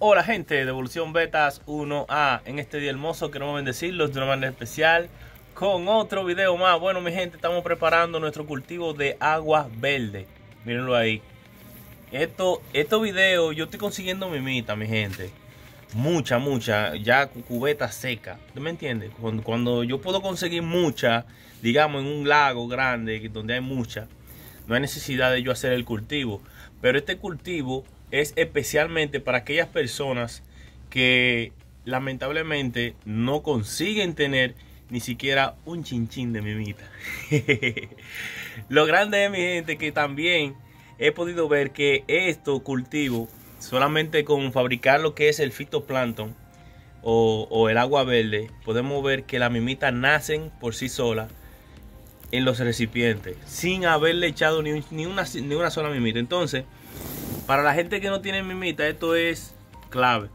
Hola gente de Evolución Betas 1A, en este día hermoso queremos bendecirlos de una manera especial con otro video más. Bueno mi gente, estamos preparando nuestro cultivo de agua verde mírenlo ahí. Esto, estos video yo estoy consiguiendo mimita mi gente, mucha, mucha, ya cubeta seca, ¿tú me entiendes? Cuando, cuando yo puedo conseguir mucha, digamos en un lago grande donde hay mucha, no hay necesidad de yo hacer el cultivo, pero este cultivo es especialmente para aquellas personas que lamentablemente no consiguen tener ni siquiera un chinchín de mimita. Lo grande es mi gente que también he podido ver que esto cultivo solamente con fabricar lo que es el fitoplancton o, el agua verde, podemos ver que las mimitas nacen por sí solas en los recipientes, sin haberle echado ni, ni, una, ni una sola mimita. Entonces, para la gente que no tiene mimita, esto es clave.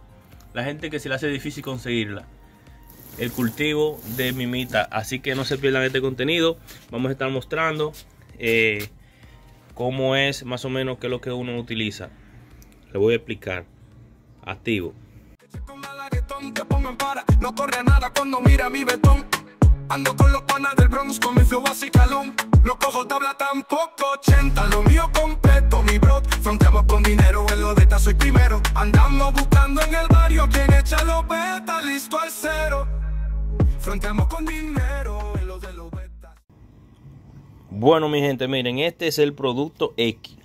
La gente que se le hace difícil conseguirla. El cultivo de mimita. Así que no se pierdan este contenido. Vamos a estar mostrando eh, cómo es más o menos qué es lo que uno utiliza. Le voy a explicar. Activo. No cojo tabla tampoco, 80, lo mío completo, mi bro. Fronteamos con dinero, en lo de soy primero. Andamos buscando en el barrio quien echa los beta, listo al cero. Fronteamos con dinero, en lo de los beta. Bueno, mi gente, miren, este es el producto X.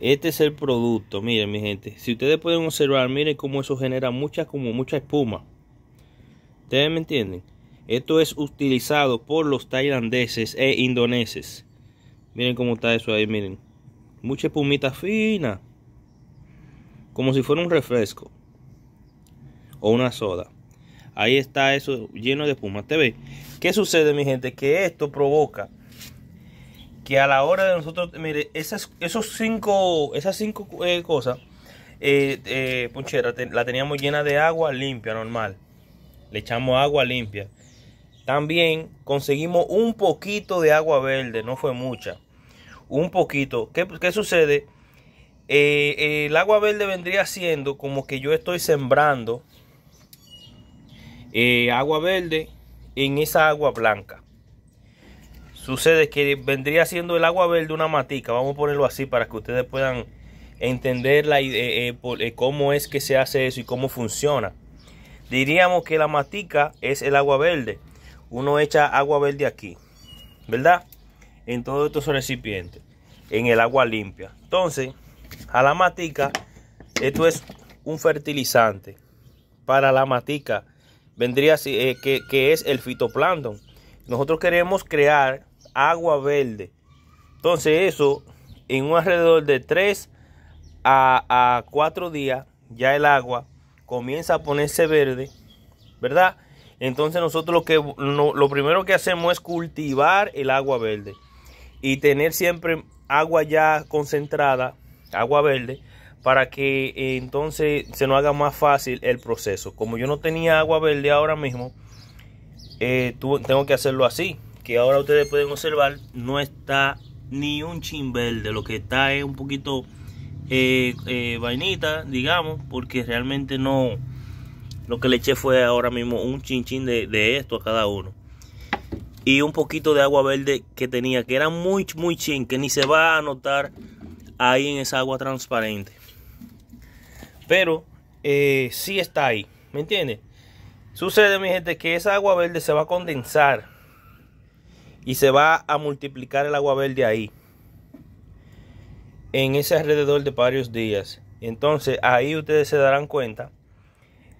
Este es el producto, miren mi gente. Si ustedes pueden observar, miren cómo eso genera mucha, como mucha espuma. ¿Ustedes me entienden? Esto es utilizado por los tailandeses e indoneses. Miren cómo está eso ahí, miren. Mucha espumita fina. Como si fuera un refresco. O una soda. Ahí está eso lleno de espuma. ¿Te ve? ¿Qué sucede, mi gente? Que esto provoca que a la hora de nosotros... Mire, esas, esos cinco, esas cinco eh, cosas... Eh, eh punchera, la teníamos llena de agua limpia, normal. Le echamos agua limpia. También conseguimos un poquito de agua verde, no fue mucha. Un poquito. ¿Qué, sucede? Eh, eh, el agua verde vendría siendo como que yo estoy sembrando eh, agua verde en esa agua blanca. Sucede que vendría siendo el agua verde una matica. Vamos a ponerlo así para que ustedes puedan entender la, cómo es que se hace eso y cómo funciona. Diríamos que la matica es el agua verde uno echa agua verde aquí, ¿verdad? En todos estos recipientes, en el agua limpia. Entonces, a la matica, esto es un fertilizante para la matica. Vendría así, eh, que, es el fitoplancton. Nosotros queremos crear agua verde. Entonces, eso en un alrededor de 3 a, a 4 días, ya el agua comienza a ponerse verde, ¿verdad? Entonces nosotros lo, que, lo, primero que hacemos es cultivar el agua verde y tener siempre agua ya concentrada, agua verde, para que eh, entonces se nos haga más fácil el proceso. Como yo no tenía agua verde ahora mismo, eh, tengo que hacerlo así. Que ahora ustedes pueden observar, no está ni un chin verde. Lo que está es un poquito eh, vainita, digamos, porque realmente no lo que le eché fue ahora mismo un chinchín de, de esto a cada uno. Y un poquito de agua verde que tenía, que era muy, muy chin, que ni se va a notar ahí en esa agua transparente. Pero eh, sí está ahí, ¿me entiendes? Sucede, mi gente, que esa agua verde se va a condensar y se va a multiplicar el agua verde ahí en ese alrededor de varios días. Entonces ahí ustedes se darán cuenta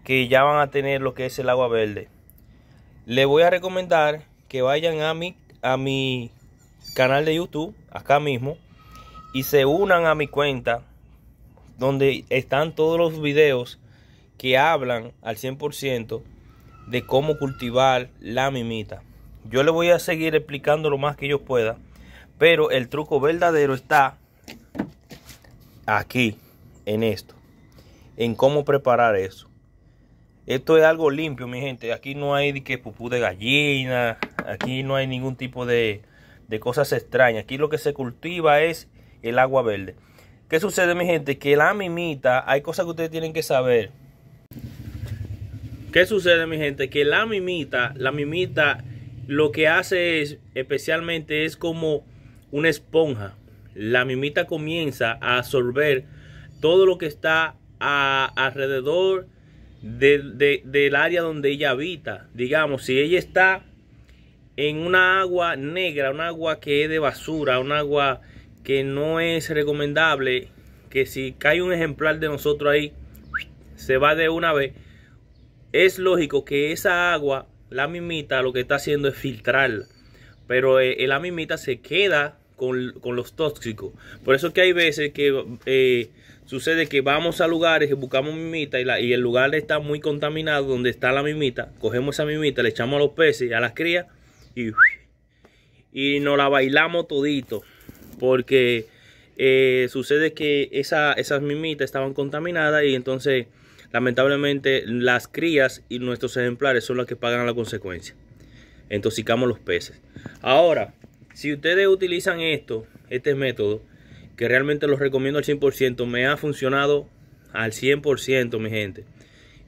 que ya van a tener lo que es el agua verde. Les voy a recomendar que vayan a mi, a mi canal de YouTube, acá mismo, y se unan a mi cuenta, donde están todos los videos que hablan al 100% de cómo cultivar la mimita. Yo les voy a seguir explicando lo más que yo pueda, pero el truco verdadero está aquí, en esto, en cómo preparar eso. Esto es algo limpio, mi gente. Aquí no hay dique que pupú de gallina. Aquí no hay ningún tipo de, de cosas extrañas. Aquí lo que se cultiva es el agua verde. ¿Qué sucede, mi gente? Que la mimita, hay cosas que ustedes tienen que saber. ¿Qué sucede, mi gente? Que la mimita, la mimita lo que hace es, especialmente, es como una esponja. La mimita comienza a absorber todo lo que está alrededor del área donde ella habita. Digamos, si ella está en una agua negra, un agua que es de basura, un agua que no es recomendable, que si cae un ejemplar de nosotros ahí, se va de una vez, es lógico que esa agua, la mimita, lo que está haciendo es filtrar Pero eh, la mimita se queda con, con, los tóxicos. Por eso que hay veces que eh, Sucede que vamos a lugares y buscamos mimita y, y el lugar está muy contaminado donde está la mimita. Cogemos esa mimita, le echamos a los peces, y a las crías y, y nos la bailamos todito. Porque eh, sucede que esa, esas mimitas estaban contaminadas y entonces lamentablemente las crías y nuestros ejemplares son las que pagan la consecuencia. Intoxicamos los peces. Ahora, si ustedes utilizan esto, este método, que realmente los recomiendo al 100%. Me ha funcionado al 100%, mi gente.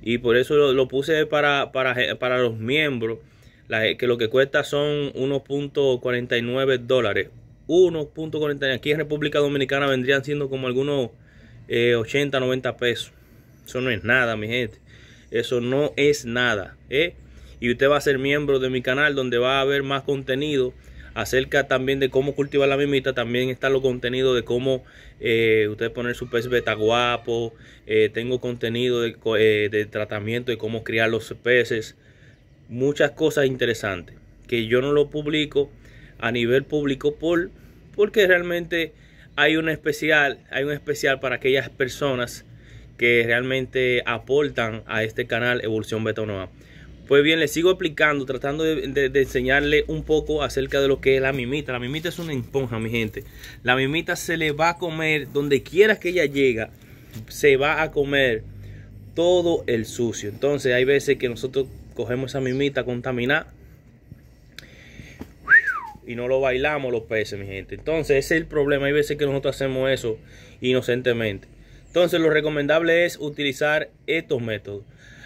Y por eso lo, puse para, para, los miembros, que lo que cuesta son 1.49 dólares. 1.49, aquí en República Dominicana vendrían siendo como algunos 80, eh, 90 pesos. Eso no es nada, mi gente. Eso no es nada. ¿eh? Y usted va a ser miembro de mi canal donde va a haber más contenido acerca también de cómo cultivar la mimita, también está los contenidos de cómo eh, usted ustedes poner su pez beta guapo, eh, tengo contenido eh, de, tratamiento de cómo criar los peces, muchas cosas interesantes que yo no lo publico a nivel público por, porque realmente hay un especial, hay un especial para aquellas personas que realmente aportan a este canal Evolución betanova pues bien, le sigo explicando, tratando de, enseñarle un poco acerca de lo que es la mimita. La mimita es una esponja, mi gente. La mimita se le va a comer, donde quiera que ella llega, se va a comer todo el sucio. Entonces hay veces que nosotros cogemos esa mimita contaminada y no lo bailamos los peces, mi gente. Entonces ese es el problema. Hay veces que nosotros hacemos eso inocentemente. Entonces lo recomendable es utilizar estos métodos.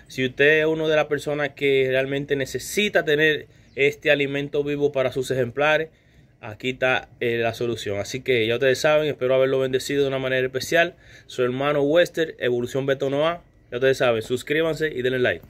Si usted es uno de las personas que realmente necesita tener este alimento vivo para sus ejemplares, aquí está eh, la solución. Así que ya ustedes saben, espero haberlo bendecido de una manera especial. Su hermano Wester, Evolución betonoa A. Ya ustedes saben, suscríbanse y denle like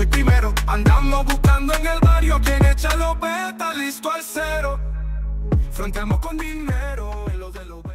soy primero. Andamos buscando en el barrio quien echa los beta, listo al cero. Frontamos con dinero en los de